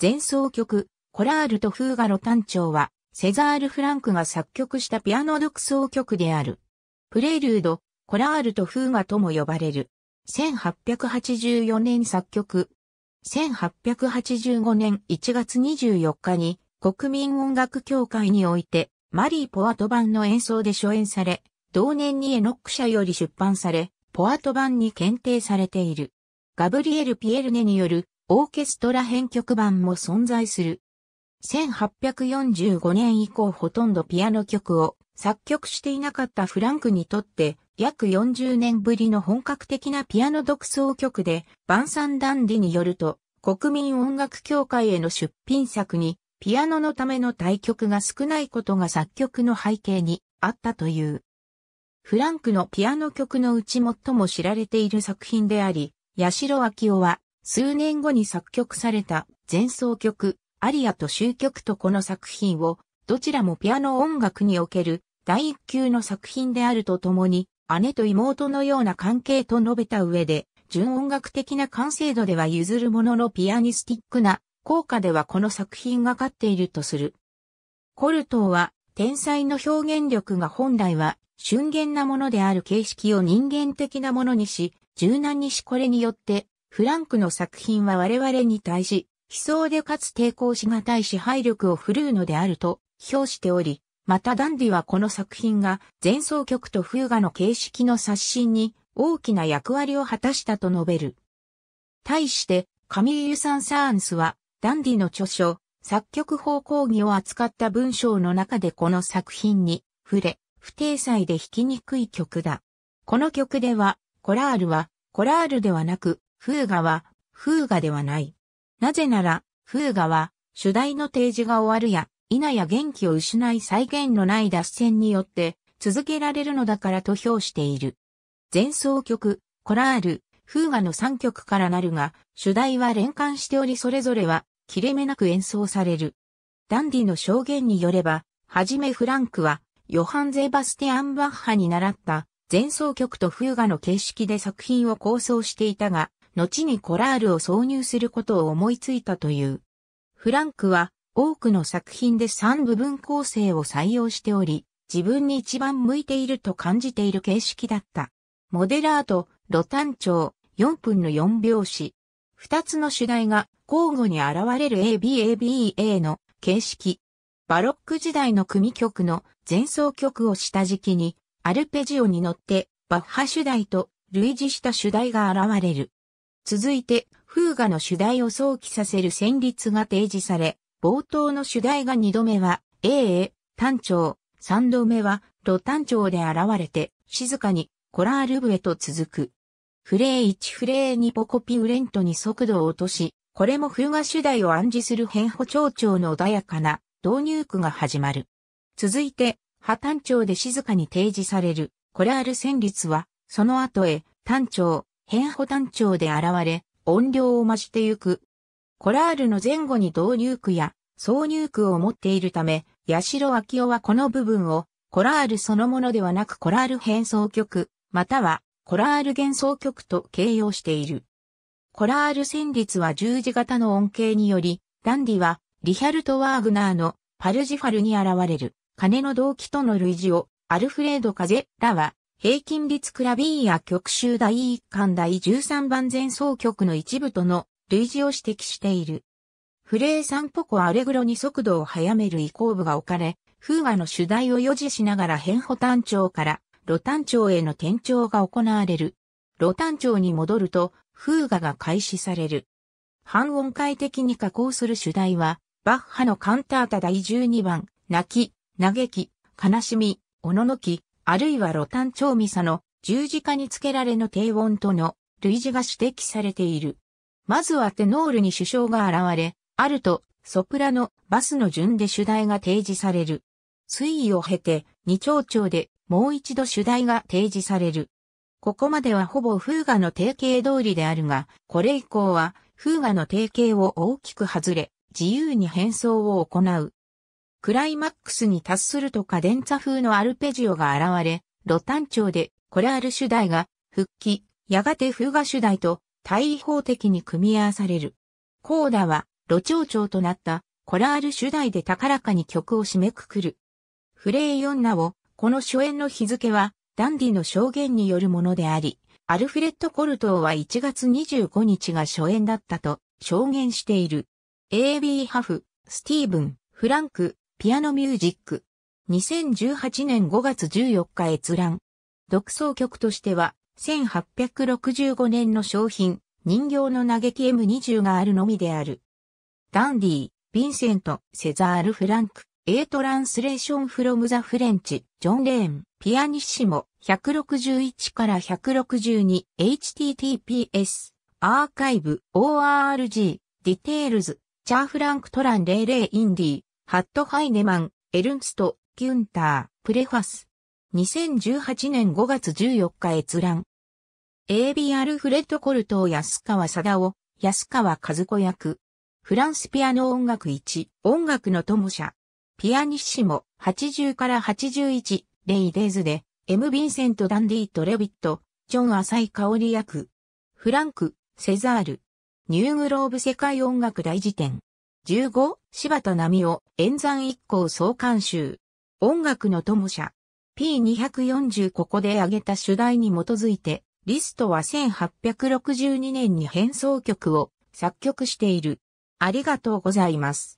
前奏曲、コラールとフーガロ単調は、セザール・フランクが作曲したピアノ独奏曲である。プレイルード、コラールとフーガとも呼ばれる。1884年作曲。1885年1月24日に国民音楽協会においてマリー・ポアト版の演奏で初演され、同年にエノック社より出版され、ポアト版に検定されている。ガブリエル・ピエルネによるオーケストラ編曲版も存在する。1845年以降ほとんどピアノ曲を作曲していなかったフランクにとって約40年ぶりの本格的なピアノ独奏曲で、バンサンダンディによると、国民音楽協会への出品作に、ピアノのための対局が少ないことが作曲の背景にあったという。フランクのピアノ曲のうち最も知られている作品であり、八代明夫は数年後に作曲された前奏曲、アリアと終曲とこの作品を、どちらもピアノ音楽における第一級の作品であるとともに、姉と妹のような関係と述べた上で、純音楽的な完成度では譲るもののピアニスティックな効果ではこの作品が勝っているとする。コルトーは天才の表現力が本来は瞬厳なものである形式を人間的なものにし、柔軟にしこれによってフランクの作品は我々に対し、悲壮でかつ抵抗しがたい支配力を振るうのであると評しており、またダンディはこの作品が前奏曲と風雅の形式の刷新に大きな役割を果たしたと述べる。対して、カミーユ・サン・サーンスは、ダンディの著書、作曲方向義を扱った文章の中でこの作品に触れ、不定裁で弾きにくい曲だ。この曲では、コラールは、コラールではなく、風ガは、風ガではない。なぜなら、風ガは、主題の提示が終わるや、否や元気を失い再現のない脱線によって、続けられるのだからと評している。前奏曲、コラール、風ガの3曲からなるが、主題は連関しておりそれぞれは、切れ目なく演奏される。ダンディの証言によれば、はじめフランクは、ヨハン・ゼバスティアン・バッハに習った、前奏曲と風雅の形式で作品を構想していたが、後にコラールを挿入することを思いついたという。フランクは多くの作品で3部分構成を採用しており、自分に一番向いていると感じている形式だった。モデラート、ロタョ調、4分の4拍子。2つの主題が交互に現れる ABABA の形式。バロック時代の組曲の前奏曲を下敷きに、アルペジオに乗ってバッハ主題と類似した主題が現れる。続いて、風雅の主題を想起させる旋律が提示され、冒頭の主題が2度目は、A A、単調、3度目は、ロ単調で現れて、静かに、コラール部へと続く。フレー1フレー2ポコピウレントに速度を落とし、これも風雅主題を暗示する変歩調調の穏やかな導入句が始まる。続いて、破単調で静かに提示されるコラール旋律は、その後へ単調、変歩単調で現れ、音量を増してゆく。コラールの前後に導入句や挿入句を持っているため、八代明夫はこの部分をコラールそのものではなくコラール変奏曲、またはコラール幻想曲と形容している。コラール旋律は十字型の音形により、ダンディはリヒャルト・ワーグナーのパルジファルに現れる鐘の動機との類似をアルフレード・カゼラは平均率クラビーや曲集第1巻第13番前奏曲の一部との類似を指摘している。フレーサンポコアレグロに速度を速める移行部が置かれ、風和の主題を予示しながら変歩単調から露単調への転調が行われる。露単調に戻ると風和が開始される。半音階的に加工する主題は、バッハのカンタータ第12番、泣き、嘆き、悲しみ、おののき、あるいはロタン長ミの十字架につけられの低音との類似が指摘されている。まずはテノールに首相が現れ、あるとソプラノ、バスの順で主題が提示される。推移を経て、二丁調でもう一度主題が提示される。ここまではほぼフーガの定型通りであるが、これ以降はフーガの定型を大きく外れ、自由に変装を行う。クライマックスに達するとカデンツァ風のアルペジオが現れ、ロタン調でコラール主題が復帰、やがてフーガ主題と対法的に組み合わされる。コーダは、ロ長調となったコラール主題で高らかに曲を締めくくる。フレイヨンナを、この初演の日付は、ダンディの証言によるものであり、アルフレッド・コルトーは1月25日が初演だったと証言している。AB ハフ、スティーブン、フランク、ピアノミュージック。2018年5月14日閲覧。独奏曲としては、1865年の商品、人形の嘆き M20 があるのみである。ダンディ、ヴィンセント、セザール・フランク、A トランスレーションフロムザフレンチ、ジョン・レーン、ピアニッシモ、161から 162https、アーカイブ、org、ディテールズ、チャーフランクトランレイ・レインディ、ハット・ハイネマン、エルンスト、ギュンター、プレファス。2018年5月14日閲覧。ABR フレッド・コルトー安川貞夫、安川和子役。フランスピアノ音楽1、音楽の友者。ピアニッシモ、80から81、レイ・デイズで、M・ ヴィンセント・ダンディ・トレビット、ジョン・アサイ・カオリ役。フランク、セザール。ニューグローブ世界音楽大辞典。15、柴田奈美を、演算一行総監修。音楽の友者。P240 ここで挙げた主題に基づいて、リストは1862年に変奏曲を作曲している。ありがとうございます。